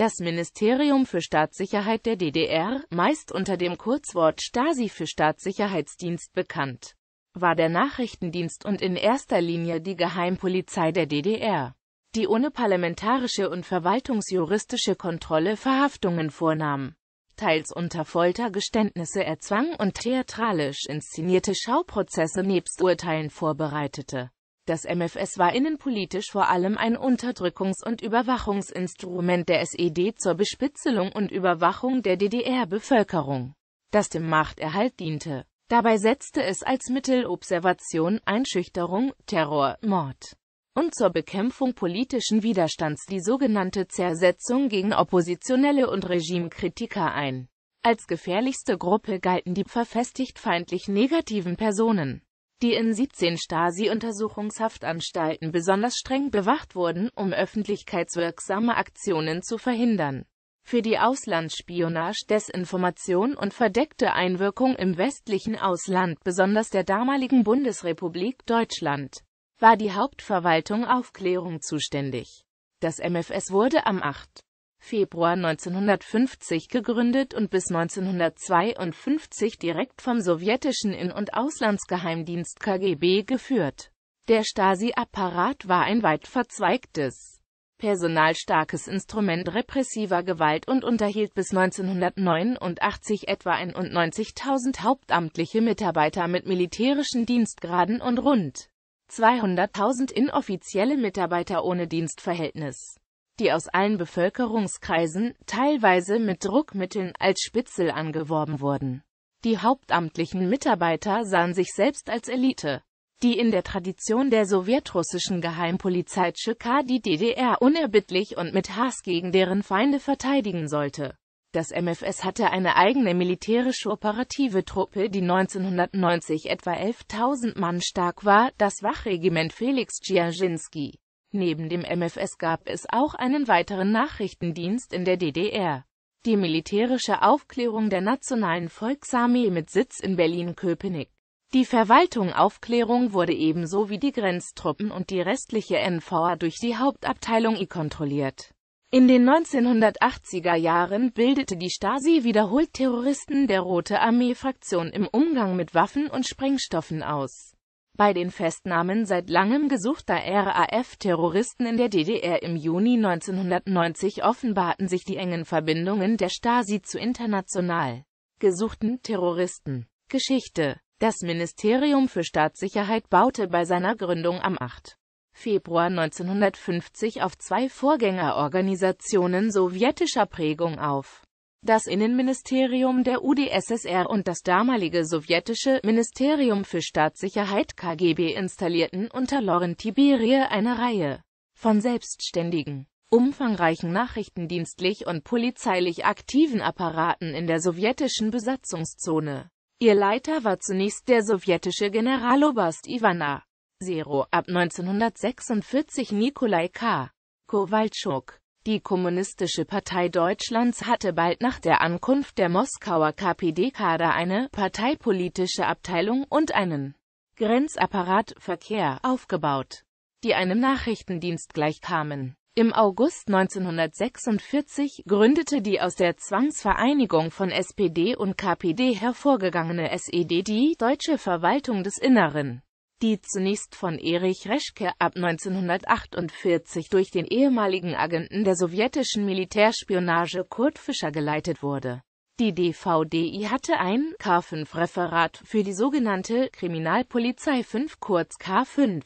Das Ministerium für Staatssicherheit der DDR, meist unter dem Kurzwort Stasi für Staatssicherheitsdienst bekannt, war der Nachrichtendienst und in erster Linie die Geheimpolizei der DDR, die ohne parlamentarische und verwaltungsjuristische Kontrolle Verhaftungen vornahm, teils unter Folter Geständnisse erzwang und theatralisch inszenierte Schauprozesse nebst Urteilen vorbereitete das MFS war innenpolitisch vor allem ein Unterdrückungs- und Überwachungsinstrument der SED zur Bespitzelung und Überwachung der DDR-Bevölkerung, das dem Machterhalt diente. Dabei setzte es als Mittel Observation, Einschüchterung, Terror, Mord und zur Bekämpfung politischen Widerstands die sogenannte Zersetzung gegen Oppositionelle und Regimekritiker ein. Als gefährlichste Gruppe galten die verfestigt feindlich negativen Personen die in 17 Stasi-Untersuchungshaftanstalten besonders streng bewacht wurden, um öffentlichkeitswirksame Aktionen zu verhindern. Für die Auslandsspionage, Desinformation und verdeckte Einwirkung im westlichen Ausland, besonders der damaligen Bundesrepublik Deutschland, war die Hauptverwaltung Aufklärung zuständig. Das MFS wurde am 8. Februar 1950 gegründet und bis 1952 direkt vom sowjetischen In- und Auslandsgeheimdienst KGB geführt. Der Stasi-Apparat war ein weit verzweigtes, personalstarkes Instrument repressiver Gewalt und unterhielt bis 1989 etwa 91.000 hauptamtliche Mitarbeiter mit militärischen Dienstgraden und rund 200.000 inoffizielle Mitarbeiter ohne Dienstverhältnis die aus allen Bevölkerungskreisen, teilweise mit Druckmitteln, als Spitzel angeworben wurden. Die hauptamtlichen Mitarbeiter sahen sich selbst als Elite, die in der Tradition der sowjetrussischen Geheimpolizei Tscheka die DDR unerbittlich und mit Hass gegen deren Feinde verteidigen sollte. Das MFS hatte eine eigene militärische operative Truppe, die 1990 etwa 11.000 Mann stark war, das Wachregiment Felix Dzerzhinsky. Neben dem MFS gab es auch einen weiteren Nachrichtendienst in der DDR. Die militärische Aufklärung der Nationalen Volksarmee mit Sitz in Berlin-Köpenick. Die Verwaltung Aufklärung wurde ebenso wie die Grenztruppen und die restliche NVA durch die Hauptabteilung I kontrolliert. In den 1980er Jahren bildete die Stasi wiederholt Terroristen der Rote Armee-Fraktion im Umgang mit Waffen und Sprengstoffen aus bei den Festnahmen seit langem gesuchter RAF-Terroristen in der DDR im Juni 1990 offenbarten sich die engen Verbindungen der Stasi zu international gesuchten Terroristen. Geschichte Das Ministerium für Staatssicherheit baute bei seiner Gründung am 8. Februar 1950 auf zwei Vorgängerorganisationen sowjetischer Prägung auf das Innenministerium der UdSSR und das damalige sowjetische Ministerium für Staatssicherheit KGB installierten unter Laurent Tiberie eine Reihe von selbstständigen, umfangreichen nachrichtendienstlich und polizeilich aktiven Apparaten in der sowjetischen Besatzungszone. Ihr Leiter war zunächst der sowjetische Generaloberst Ivana Zero, ab 1946 Nikolai K. Kowaltschuk. Die Kommunistische Partei Deutschlands hatte bald nach der Ankunft der Moskauer KPD-Kader eine parteipolitische Abteilung und einen Grenzapparat Verkehr aufgebaut, die einem Nachrichtendienst gleichkamen. Im August 1946 gründete die aus der Zwangsvereinigung von SPD und KPD hervorgegangene SED die Deutsche Verwaltung des Inneren die zunächst von Erich Reschke ab 1948 durch den ehemaligen Agenten der sowjetischen Militärspionage Kurt Fischer geleitet wurde. Die DVDI hatte ein K5-Referat für die sogenannte Kriminalpolizei 5 kurz K5.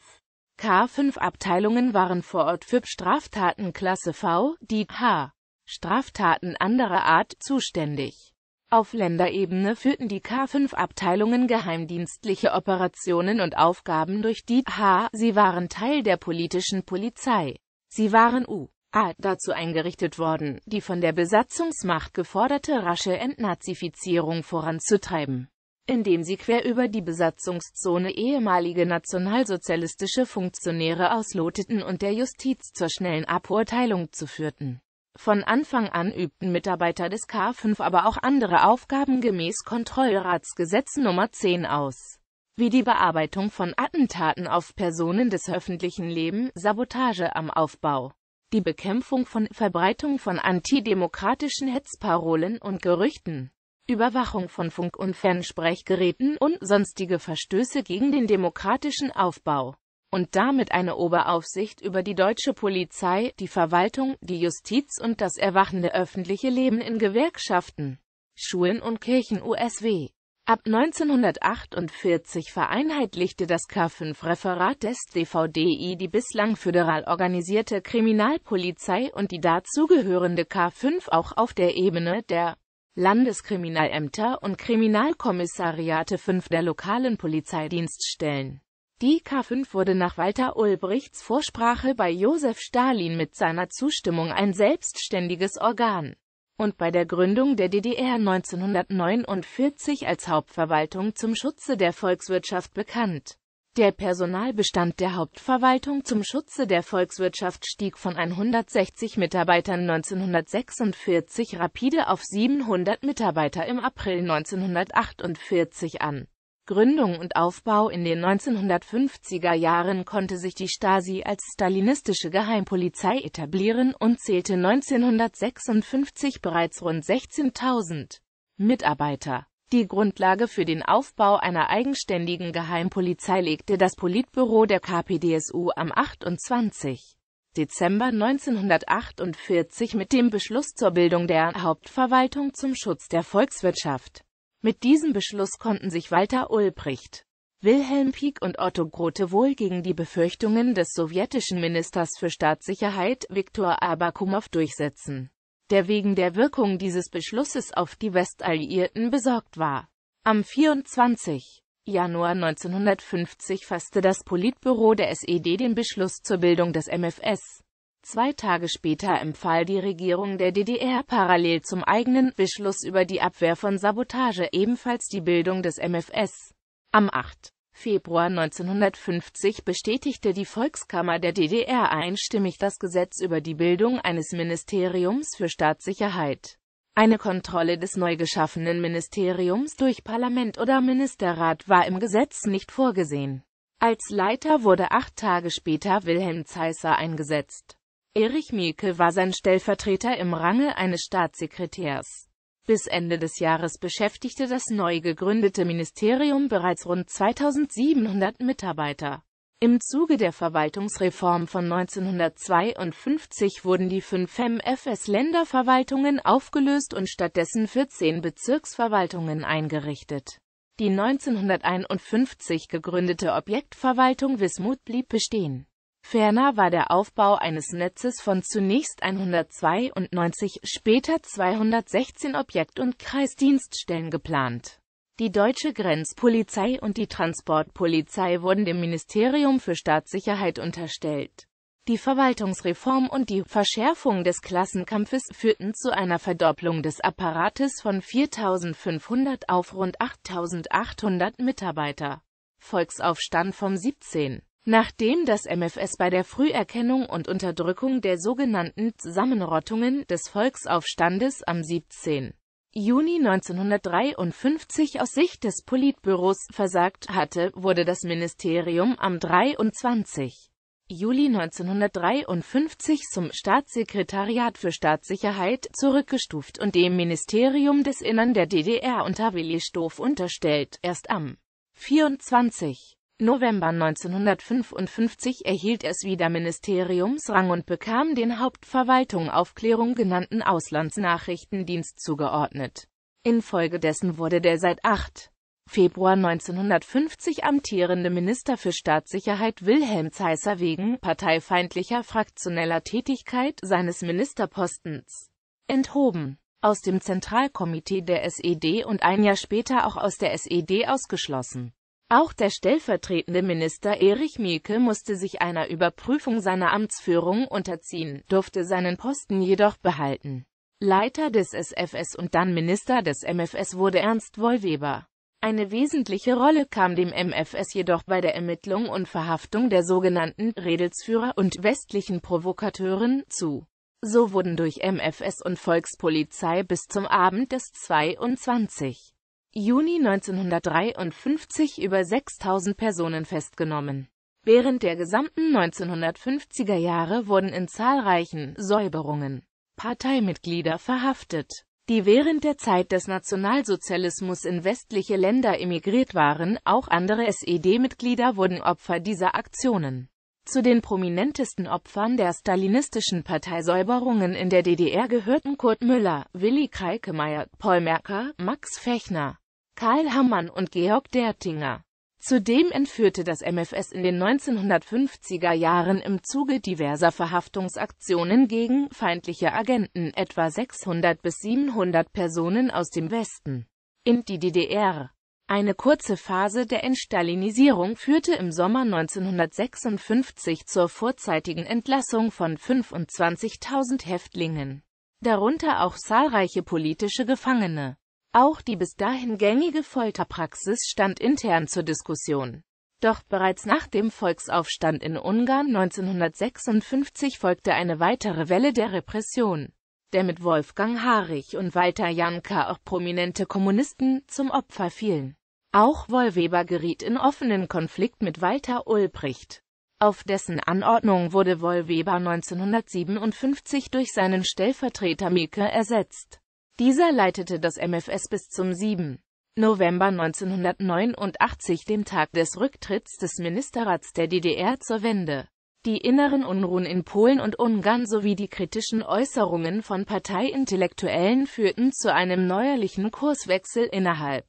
K5-Abteilungen waren vor Ort für Straftaten Klasse V, die H. Straftaten anderer Art zuständig. Auf Länderebene führten die K5-Abteilungen geheimdienstliche Operationen und Aufgaben durch die H. Sie waren Teil der politischen Polizei. Sie waren U. A. dazu eingerichtet worden, die von der Besatzungsmacht geforderte rasche Entnazifizierung voranzutreiben indem sie quer über die Besatzungszone ehemalige nationalsozialistische Funktionäre ausloteten und der Justiz zur schnellen Aburteilung zuführten. Von Anfang an übten Mitarbeiter des K5 aber auch andere Aufgaben gemäß Kontrollratsgesetz Nummer 10 aus, wie die Bearbeitung von Attentaten auf Personen des öffentlichen Lebens, Sabotage am Aufbau, die Bekämpfung von Verbreitung von antidemokratischen Hetzparolen und Gerüchten, Überwachung von Funk- und Fernsprechgeräten und sonstige Verstöße gegen den demokratischen Aufbau und damit eine Oberaufsicht über die deutsche Polizei, die Verwaltung, die Justiz und das erwachende öffentliche Leben in Gewerkschaften, Schulen und Kirchen USW. Ab 1948 vereinheitlichte das K5-Referat des DVDI die bislang föderal organisierte Kriminalpolizei und die dazugehörende K5 auch auf der Ebene der Landeskriminalämter und Kriminalkommissariate 5 der lokalen Polizeidienststellen. Die K5 wurde nach Walter Ulbrichts Vorsprache bei Josef Stalin mit seiner Zustimmung ein selbstständiges Organ und bei der Gründung der DDR 1949 als Hauptverwaltung zum Schutze der Volkswirtschaft bekannt. Der Personalbestand der Hauptverwaltung zum Schutze der Volkswirtschaft stieg von 160 Mitarbeitern 1946 rapide auf 700 Mitarbeiter im April 1948 an Gründung und Aufbau In den 1950er Jahren konnte sich die Stasi als stalinistische Geheimpolizei etablieren und zählte 1956 bereits rund 16.000 Mitarbeiter. Die Grundlage für den Aufbau einer eigenständigen Geheimpolizei legte das Politbüro der KPDSU am 28. Dezember 1948 mit dem Beschluss zur Bildung der Hauptverwaltung zum Schutz der Volkswirtschaft. Mit diesem Beschluss konnten sich Walter Ulbricht, Wilhelm Pieck und Otto Grote wohl gegen die Befürchtungen des sowjetischen Ministers für Staatssicherheit Viktor Abakumov durchsetzen, der wegen der Wirkung dieses Beschlusses auf die Westalliierten besorgt war. Am 24. Januar 1950 fasste das Politbüro der SED den Beschluss zur Bildung des MFS. Zwei Tage später empfahl die Regierung der DDR parallel zum eigenen Beschluss über die Abwehr von Sabotage ebenfalls die Bildung des MFS. Am 8. Februar 1950 bestätigte die Volkskammer der DDR einstimmig das Gesetz über die Bildung eines Ministeriums für Staatssicherheit. Eine Kontrolle des neu geschaffenen Ministeriums durch Parlament oder Ministerrat war im Gesetz nicht vorgesehen. Als Leiter wurde acht Tage später Wilhelm Zeisser eingesetzt. Erich Mielke war sein Stellvertreter im Range eines Staatssekretärs. Bis Ende des Jahres beschäftigte das neu gegründete Ministerium bereits rund 2700 Mitarbeiter. Im Zuge der Verwaltungsreform von 1952 wurden die fünf MFS-Länderverwaltungen aufgelöst und stattdessen 14 Bezirksverwaltungen eingerichtet. Die 1951 gegründete Objektverwaltung Wismut blieb bestehen. Ferner war der Aufbau eines Netzes von zunächst 192, später 216 Objekt- und Kreisdienststellen geplant. Die deutsche Grenzpolizei und die Transportpolizei wurden dem Ministerium für Staatssicherheit unterstellt. Die Verwaltungsreform und die Verschärfung des Klassenkampfes führten zu einer Verdopplung des Apparates von 4.500 auf rund 8.800 Mitarbeiter. Volksaufstand vom 17. Nachdem das MFS bei der Früherkennung und Unterdrückung der sogenannten Zusammenrottungen des Volksaufstandes am 17. Juni 1953 aus Sicht des Politbüros versagt hatte, wurde das Ministerium am 23. Juli 1953 zum Staatssekretariat für Staatssicherheit zurückgestuft und dem Ministerium des Innern der DDR unter Willi Stoff unterstellt, erst am 24. November 1955 erhielt es wieder Ministeriumsrang und bekam den Hauptverwaltung Aufklärung genannten Auslandsnachrichtendienst zugeordnet. Infolgedessen wurde der seit 8. Februar 1950 amtierende Minister für Staatssicherheit Wilhelm Zeisser wegen parteifeindlicher fraktioneller Tätigkeit seines Ministerpostens enthoben, aus dem Zentralkomitee der SED und ein Jahr später auch aus der SED ausgeschlossen auch der stellvertretende Minister Erich Mielke musste sich einer Überprüfung seiner Amtsführung unterziehen, durfte seinen Posten jedoch behalten. Leiter des SFS und dann Minister des MFS wurde Ernst Wollweber. Eine wesentliche Rolle kam dem MFS jedoch bei der Ermittlung und Verhaftung der sogenannten Redelsführer und westlichen Provokateuren zu. So wurden durch MFS und Volkspolizei bis zum Abend des 22. Juni 1953 über 6000 Personen festgenommen. Während der gesamten 1950er Jahre wurden in zahlreichen Säuberungen Parteimitglieder verhaftet, die während der Zeit des Nationalsozialismus in westliche Länder emigriert waren, auch andere SED-Mitglieder wurden Opfer dieser Aktionen. Zu den prominentesten Opfern der stalinistischen Parteisäuberungen in der DDR gehörten Kurt Müller, Willi Kreikemeier, Paul Merker, Max Fechner, Karl Hammann und Georg Dertinger. Zudem entführte das MFS in den 1950er Jahren im Zuge diverser Verhaftungsaktionen gegen feindliche Agenten etwa 600 bis 700 Personen aus dem Westen in die DDR. Eine kurze Phase der Entstalinisierung führte im Sommer 1956 zur vorzeitigen Entlassung von 25.000 Häftlingen, darunter auch zahlreiche politische Gefangene. Auch die bis dahin gängige Folterpraxis stand intern zur Diskussion. Doch bereits nach dem Volksaufstand in Ungarn 1956 folgte eine weitere Welle der Repression, der mit Wolfgang Harich und Walter Janka auch prominente Kommunisten zum Opfer fielen. Auch Wollweber geriet in offenen Konflikt mit Walter Ulbricht. Auf dessen Anordnung wurde Wollweber 1957 durch seinen Stellvertreter Mieke ersetzt. Dieser leitete das MFS bis zum 7. November 1989, dem Tag des Rücktritts des Ministerrats der DDR zur Wende. Die inneren Unruhen in Polen und Ungarn sowie die kritischen Äußerungen von Parteiintellektuellen führten zu einem neuerlichen Kurswechsel innerhalb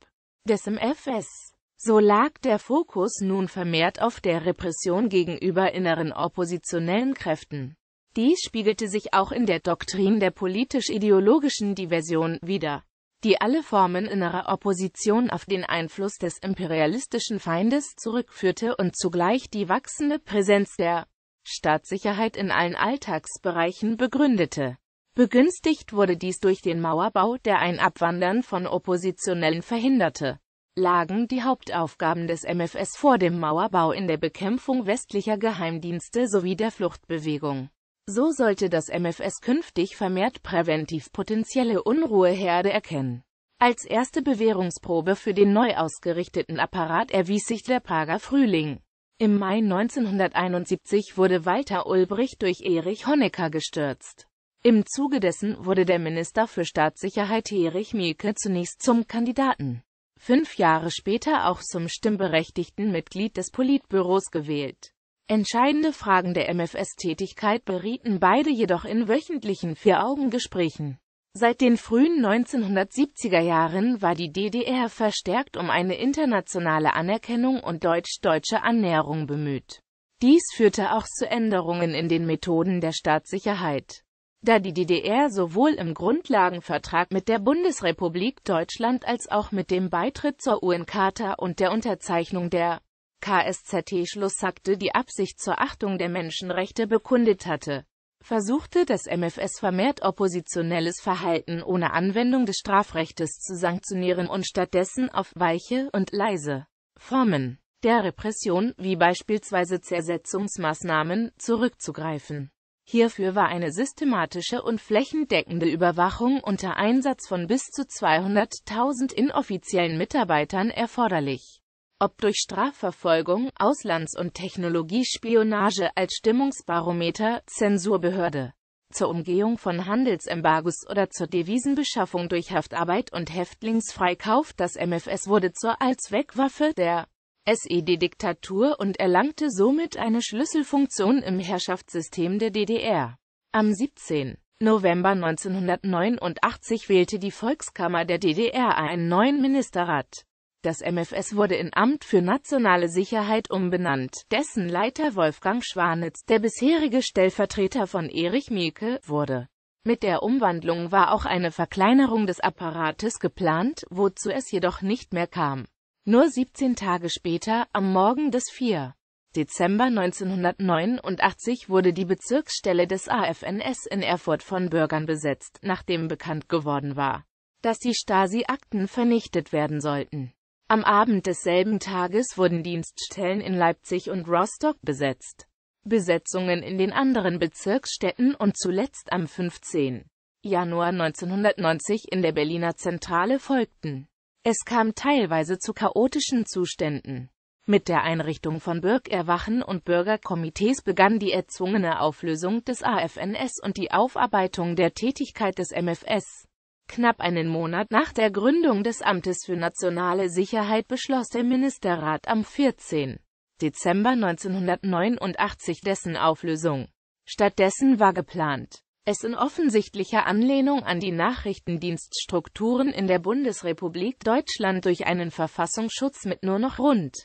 des MFS. So lag der Fokus nun vermehrt auf der Repression gegenüber inneren oppositionellen Kräften. Dies spiegelte sich auch in der Doktrin der politisch-ideologischen Diversion wider, die alle Formen innerer Opposition auf den Einfluss des imperialistischen Feindes zurückführte und zugleich die wachsende Präsenz der Staatssicherheit in allen Alltagsbereichen begründete. Begünstigt wurde dies durch den Mauerbau, der ein Abwandern von Oppositionellen verhinderte. Lagen die Hauptaufgaben des MFS vor dem Mauerbau in der Bekämpfung westlicher Geheimdienste sowie der Fluchtbewegung. So sollte das MFS künftig vermehrt präventiv potenzielle Unruheherde erkennen. Als erste Bewährungsprobe für den neu ausgerichteten Apparat erwies sich der Prager Frühling. Im Mai 1971 wurde Walter Ulbricht durch Erich Honecker gestürzt. Im Zuge dessen wurde der Minister für Staatssicherheit Erich Mielke zunächst zum Kandidaten, fünf Jahre später auch zum stimmberechtigten Mitglied des Politbüros gewählt. Entscheidende Fragen der MFS-Tätigkeit berieten beide jedoch in wöchentlichen Vier-Augen-Gesprächen. Seit den frühen 1970er Jahren war die DDR verstärkt um eine internationale Anerkennung und deutsch-deutsche Annäherung bemüht. Dies führte auch zu Änderungen in den Methoden der Staatssicherheit. Da die DDR sowohl im Grundlagenvertrag mit der Bundesrepublik Deutschland als auch mit dem Beitritt zur UN-Charta und der Unterzeichnung der KSZT schluss sagte, die Absicht zur Achtung der Menschenrechte bekundet hatte, versuchte das MFS vermehrt oppositionelles Verhalten ohne Anwendung des Strafrechtes zu sanktionieren und stattdessen auf weiche und leise Formen der Repression, wie beispielsweise Zersetzungsmaßnahmen, zurückzugreifen. Hierfür war eine systematische und flächendeckende Überwachung unter Einsatz von bis zu 200.000 inoffiziellen Mitarbeitern erforderlich ob durch Strafverfolgung, Auslands- und Technologiespionage als Stimmungsbarometer, Zensurbehörde, zur Umgehung von Handelsembargos oder zur Devisenbeschaffung durch Haftarbeit und Häftlingsfreikauf. Das MFS wurde zur Allzweckwaffe der SED-Diktatur und erlangte somit eine Schlüsselfunktion im Herrschaftssystem der DDR. Am 17. November 1989 wählte die Volkskammer der DDR einen neuen Ministerrat. Das MFS wurde in Amt für nationale Sicherheit umbenannt. Dessen Leiter Wolfgang Schwanitz, der bisherige Stellvertreter von Erich Mielke, wurde. Mit der Umwandlung war auch eine Verkleinerung des Apparates geplant, wozu es jedoch nicht mehr kam. Nur 17 Tage später, am Morgen des 4. Dezember 1989 wurde die Bezirksstelle des AFNS in Erfurt von Bürgern besetzt, nachdem bekannt geworden war, dass die Stasi-Akten vernichtet werden sollten. Am Abend desselben Tages wurden Dienststellen in Leipzig und Rostock besetzt. Besetzungen in den anderen Bezirksstädten und zuletzt am 15. Januar 1990 in der Berliner Zentrale folgten. Es kam teilweise zu chaotischen Zuständen. Mit der Einrichtung von Bürgerwachen und Bürgerkomitees begann die erzwungene Auflösung des AFNS und die Aufarbeitung der Tätigkeit des MFS. Knapp einen Monat nach der Gründung des Amtes für nationale Sicherheit beschloss der Ministerrat am 14. Dezember 1989 dessen Auflösung. Stattdessen war geplant, es in offensichtlicher Anlehnung an die Nachrichtendienststrukturen in der Bundesrepublik Deutschland durch einen Verfassungsschutz mit nur noch rund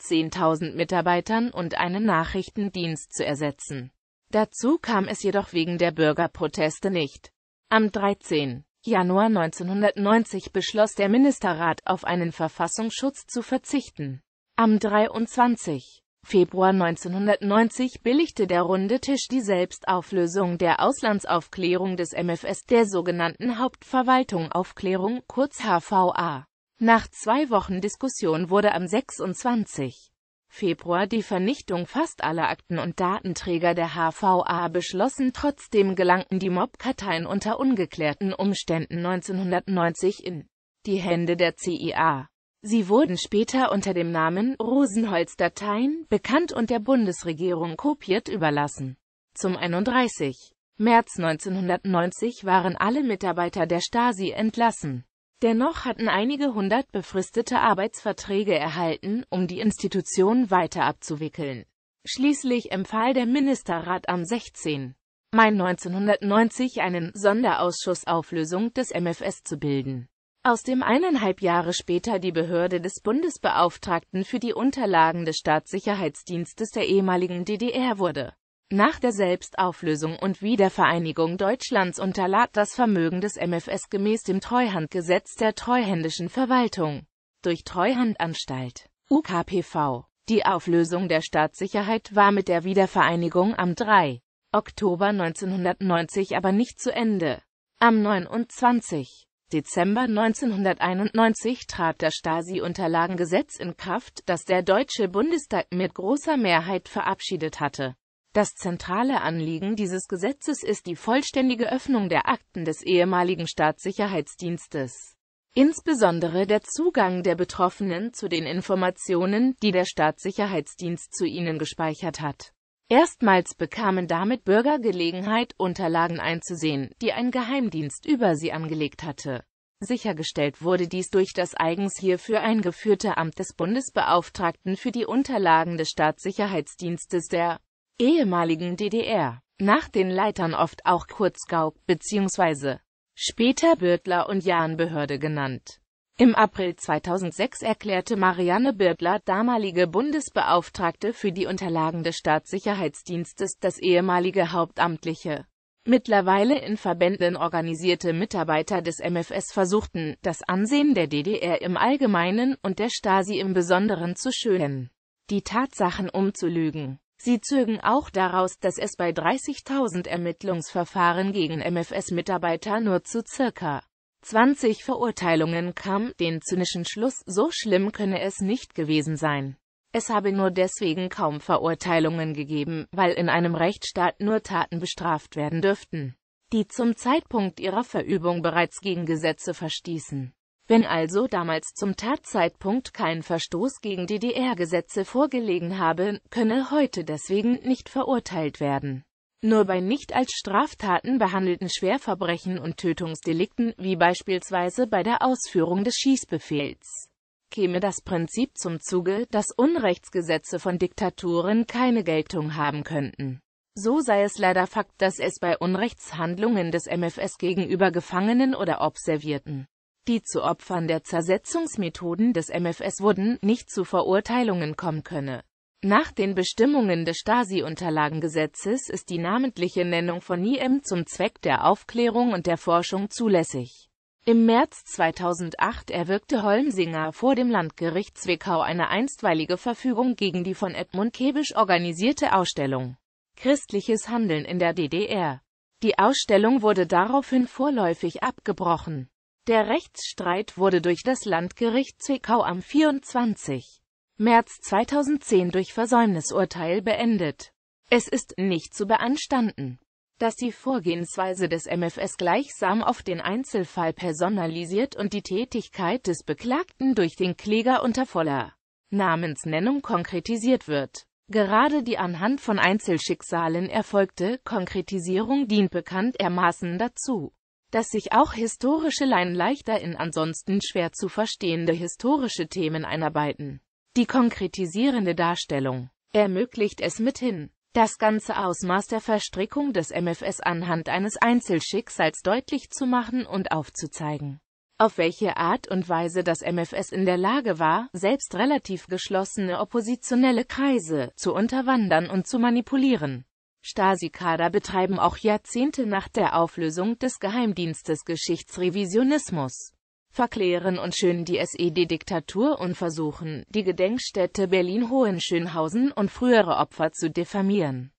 10.000 Mitarbeitern und einen Nachrichtendienst zu ersetzen. Dazu kam es jedoch wegen der Bürgerproteste nicht. Am 13. Januar 1990 beschloss der Ministerrat, auf einen Verfassungsschutz zu verzichten. Am 23. Februar 1990 billigte der Runde Tisch die Selbstauflösung der Auslandsaufklärung des MFS, der sogenannten Hauptverwaltung Aufklärung, kurz HVA. Nach zwei Wochen Diskussion wurde am 26. Februar die Vernichtung fast aller Akten und Datenträger der HVA beschlossen. Trotzdem gelangten die Mob-Karteien unter ungeklärten Umständen 1990 in die Hände der CIA. Sie wurden später unter dem Namen Rosenholz-Dateien bekannt und der Bundesregierung kopiert überlassen. Zum 31. März 1990 waren alle Mitarbeiter der Stasi entlassen. Dennoch hatten einige hundert befristete Arbeitsverträge erhalten, um die Institution weiter abzuwickeln. Schließlich empfahl der Ministerrat am 16. Mai 1990 einen Sonderausschuss Auflösung des MFS zu bilden. Aus dem eineinhalb Jahre später die Behörde des Bundesbeauftragten für die Unterlagen des Staatssicherheitsdienstes der ehemaligen DDR wurde nach der Selbstauflösung und Wiedervereinigung Deutschlands unterlag das Vermögen des MFS gemäß dem Treuhandgesetz der treuhändischen Verwaltung durch Treuhandanstalt UKPV. Die Auflösung der Staatssicherheit war mit der Wiedervereinigung am 3. Oktober 1990 aber nicht zu Ende. Am 29. Dezember 1991 trat das Stasi-Unterlagengesetz in Kraft, das der Deutsche Bundestag mit großer Mehrheit verabschiedet hatte das zentrale Anliegen dieses Gesetzes ist die vollständige Öffnung der Akten des ehemaligen Staatssicherheitsdienstes. Insbesondere der Zugang der Betroffenen zu den Informationen, die der Staatssicherheitsdienst zu ihnen gespeichert hat. Erstmals bekamen damit Bürger Gelegenheit, Unterlagen einzusehen, die ein Geheimdienst über sie angelegt hatte. Sichergestellt wurde dies durch das eigens hierfür eingeführte Amt des Bundesbeauftragten für die Unterlagen des Staatssicherheitsdienstes der ehemaligen DDR, nach den Leitern oft auch Kurzgau bzw. später Birtler und Jahnbehörde genannt. Im April 2006 erklärte Marianne Birtler, damalige Bundesbeauftragte für die Unterlagen des Staatssicherheitsdienstes, das ehemalige hauptamtliche Mittlerweile in Verbänden organisierte Mitarbeiter des MFS versuchten, das Ansehen der DDR im Allgemeinen und der Stasi im Besonderen zu schönen, die Tatsachen umzulügen. Sie zögen auch daraus, dass es bei 30.000 Ermittlungsverfahren gegen MFS-Mitarbeiter nur zu circa 20 Verurteilungen kam, den zynischen Schluss, so schlimm könne es nicht gewesen sein. Es habe nur deswegen kaum Verurteilungen gegeben, weil in einem Rechtsstaat nur Taten bestraft werden dürften, die zum Zeitpunkt ihrer Verübung bereits gegen Gesetze verstießen. Wenn also damals zum Tatzeitpunkt kein Verstoß gegen DDR-Gesetze vorgelegen habe, könne heute deswegen nicht verurteilt werden. Nur bei nicht als Straftaten behandelten Schwerverbrechen und Tötungsdelikten, wie beispielsweise bei der Ausführung des Schießbefehls, käme das Prinzip zum Zuge, dass Unrechtsgesetze von Diktaturen keine Geltung haben könnten. So sei es leider Fakt, dass es bei Unrechtshandlungen des MFS gegenüber Gefangenen oder Observierten die zu Opfern der Zersetzungsmethoden des MFS wurden, nicht zu Verurteilungen kommen könne. Nach den Bestimmungen des Stasi-Unterlagengesetzes ist die namentliche Nennung von IM zum Zweck der Aufklärung und der Forschung zulässig. Im März 2008 erwirkte Holmsinger vor dem Landgericht Zwickau eine einstweilige Verfügung gegen die von Edmund Kebisch organisierte Ausstellung Christliches Handeln in der DDR. Die Ausstellung wurde daraufhin vorläufig abgebrochen. Der Rechtsstreit wurde durch das Landgericht Zwickau am 24. März 2010 durch Versäumnisurteil beendet. Es ist nicht zu beanstanden, dass die Vorgehensweise des MFS gleichsam auf den Einzelfall personalisiert und die Tätigkeit des Beklagten durch den Kläger unter voller Namensnennung konkretisiert wird. Gerade die anhand von Einzelschicksalen erfolgte Konkretisierung dient bekannt ermaßen dazu, dass sich auch historische Laien leichter in ansonsten schwer zu verstehende historische Themen einarbeiten. Die konkretisierende Darstellung ermöglicht es mithin, das ganze Ausmaß der Verstrickung des MFS anhand eines Einzelschicksals deutlich zu machen und aufzuzeigen. Auf welche Art und Weise das MFS in der Lage war, selbst relativ geschlossene oppositionelle Kreise zu unterwandern und zu manipulieren. Stasi-Kader betreiben auch Jahrzehnte nach der Auflösung des Geheimdienstes Geschichtsrevisionismus, verklären und schönen die SED-Diktatur und versuchen, die Gedenkstätte Berlin-Hohenschönhausen und frühere Opfer zu diffamieren.